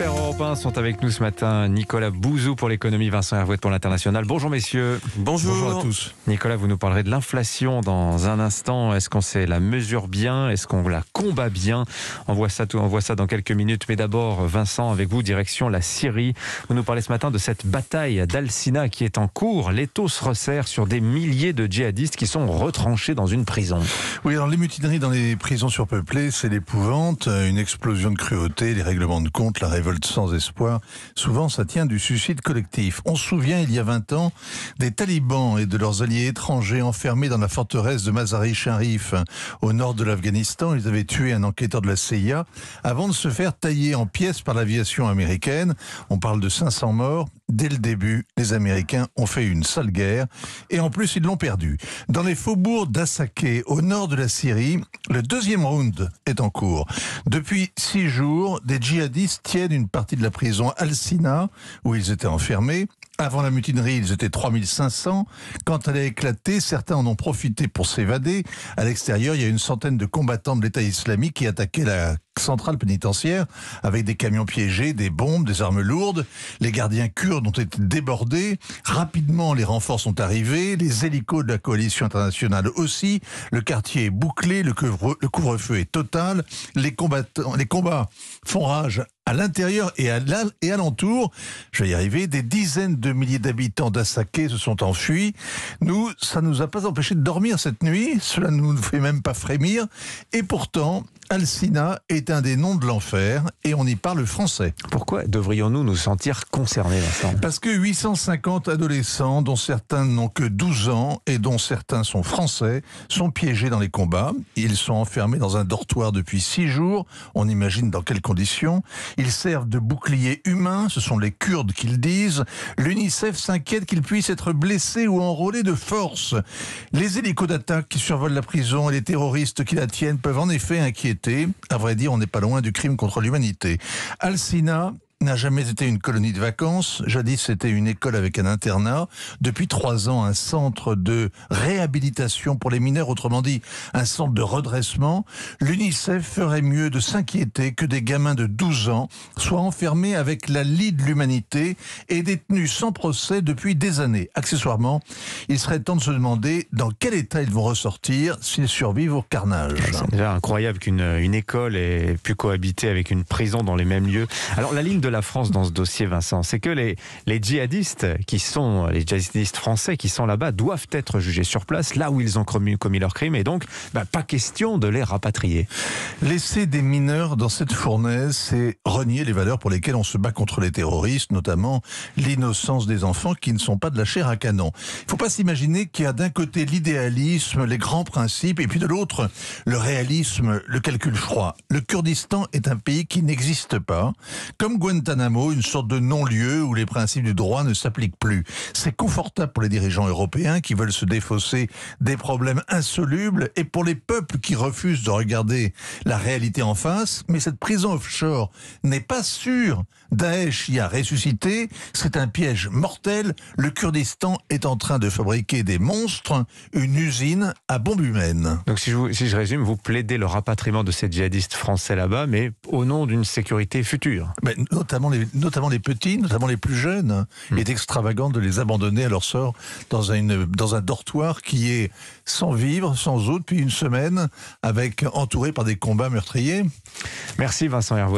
experts européens sont avec nous ce matin. Nicolas Bouzou pour l'économie, Vincent Hervouet pour l'international. Bonjour messieurs. Bonjour. à tous. Nicolas, vous nous parlerez de l'inflation dans un instant. Est-ce qu'on sait la mesure bien Est-ce qu'on la combat bien on voit, ça, on voit ça dans quelques minutes. Mais d'abord, Vincent, avec vous, direction la Syrie. Vous nous parlez ce matin de cette bataille d'Al-Sina qui est en cours. Les taux se resserre sur des milliers de djihadistes qui sont retranchés dans une prison. Oui, alors les mutineries dans les prisons surpeuplées, c'est l'épouvante. Une explosion de cruauté, les règlements de compte, la révolte sans espoir, souvent ça tient du suicide collectif. On se souvient, il y a 20 ans, des talibans et de leurs alliés étrangers enfermés dans la forteresse de i sharif au nord de l'Afghanistan. Ils avaient tué un enquêteur de la CIA avant de se faire tailler en pièces par l'aviation américaine. On parle de 500 morts dès le début, les Américains ont fait une sale guerre et en plus ils l'ont perdue. Dans les faubourgs d'Assaké, au nord de la Syrie, le deuxième round est en cours. Depuis six jours, des djihadistes tiennent une partie de la prison Al-Sina où ils étaient enfermés. Avant la mutinerie, ils étaient 3500. Quand elle a éclaté, certains en ont profité pour s'évader. À l'extérieur, il y a une centaine de combattants de l'État islamique qui attaquaient la centrale pénitentiaire avec des camions piégés, des bombes, des armes lourdes. Les gardiens kurdes ont été débordés. Rapidement, les renforts sont arrivés. Les hélicos de la coalition internationale aussi. Le quartier est bouclé. Le couvre-feu est total. Les, combattants, les combats font rage à l'intérieur et à et alentour, je vais y arriver, des dizaines de milliers d'habitants d'Assaqué se sont enfuis. Nous, ça ne nous a pas empêché de dormir cette nuit, cela ne nous fait même pas frémir. Et pourtant, Alcina est un des noms de l'enfer et on y parle français. Pourquoi devrions-nous nous sentir concernés, Parce que 850 adolescents, dont certains n'ont que 12 ans et dont certains sont français, sont piégés dans les combats. Ils sont enfermés dans un dortoir depuis 6 jours. On imagine dans quelles conditions. Ils servent de boucliers humains. Ce sont les Kurdes qu'ils disent. L'UNICEF s'inquiète qu'ils puissent être blessés ou enrôlés de force. Les hélicos d'attaque qui survolent la prison et les terroristes qui la tiennent peuvent en effet inquiéter à vrai dire, on n'est pas loin du crime contre l'humanité n'a jamais été une colonie de vacances. Jadis, c'était une école avec un internat. Depuis trois ans, un centre de réhabilitation pour les mineurs, autrement dit, un centre de redressement. L'UNICEF ferait mieux de s'inquiéter que des gamins de 12 ans soient enfermés avec la lie de l'humanité et détenus sans procès depuis des années. Accessoirement, il serait temps de se demander dans quel état ils vont ressortir s'ils survivent au carnage. C'est incroyable qu'une école ait pu cohabiter avec une prison dans les mêmes lieux. Alors, la ligne de la France dans ce dossier, Vincent, c'est que les, les djihadistes qui sont, les djihadistes français qui sont là-bas doivent être jugés sur place, là où ils ont commis, commis leur crime, et donc bah, pas question de les rapatrier. Laisser des mineurs dans cette fournaise, c'est renier les valeurs pour lesquelles on se bat contre les terroristes, notamment l'innocence des enfants qui ne sont pas de la chair à canon. Il ne faut pas s'imaginer qu'il y a d'un côté l'idéalisme, les grands principes, et puis de l'autre le réalisme, le calcul froid. Le Kurdistan est un pays qui n'existe pas. Comme Gwen Tanamo, une sorte de non-lieu où les principes du droit ne s'appliquent plus. C'est confortable pour les dirigeants européens qui veulent se défausser des problèmes insolubles et pour les peuples qui refusent de regarder la réalité en face. Mais cette prison offshore n'est pas sûre. Daesh y a ressuscité. C'est un piège mortel. Le Kurdistan est en train de fabriquer des monstres, une usine à bombes humaines. Donc si je, si je résume, vous plaidez le rapatriement de ces djihadistes français là-bas, mais au nom d'une sécurité future. Ben, notamment les, notamment petits, notamment les plus jeunes. Il hmm. est extravagant de les abandonner à leur sort dans, un dortoir qui est sans vivre, sans eau depuis une semaine, avec entouré par des combats meurtriers. Merci Vincent Hervouet.